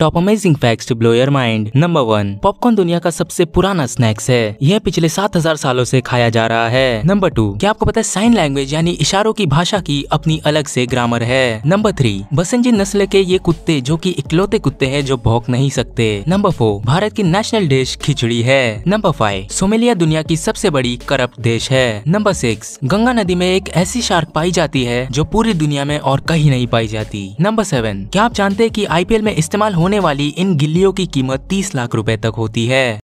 top amazing fact to blow your mind number one popcorn दुनिया का सबसे पुराना स्नैक्स है यह पिछले 7000 सालों से खाया जा रहा है नंबर टू क्या आपको पता है साइन लैंग्वेज यानी इशारों की भाषा की अपनी अलग से ग्रामर है नंबर थ्री बसंजी नस्ल के ये कुत्ते जो कि इकलौते कुत्ते हैं जो भोंक नहीं सकते नंबर फोर भारत की नेशनल डिश खिचड़ी है नंबर फाइव सोमेलिया दुनिया की सबसे बड़ी करप्ट देश है नंबर सिक्स गंगा नदी में एक ऐसी शार्क पाई जाती है जो पूरी दुनिया में और कहीं नहीं पाई जाती नंबर सेवन क्या आप जानते हैं की आई में इस्तेमाल होने वाली इन गिल्लियों की कीमत तीस लाख रुपए तक होती है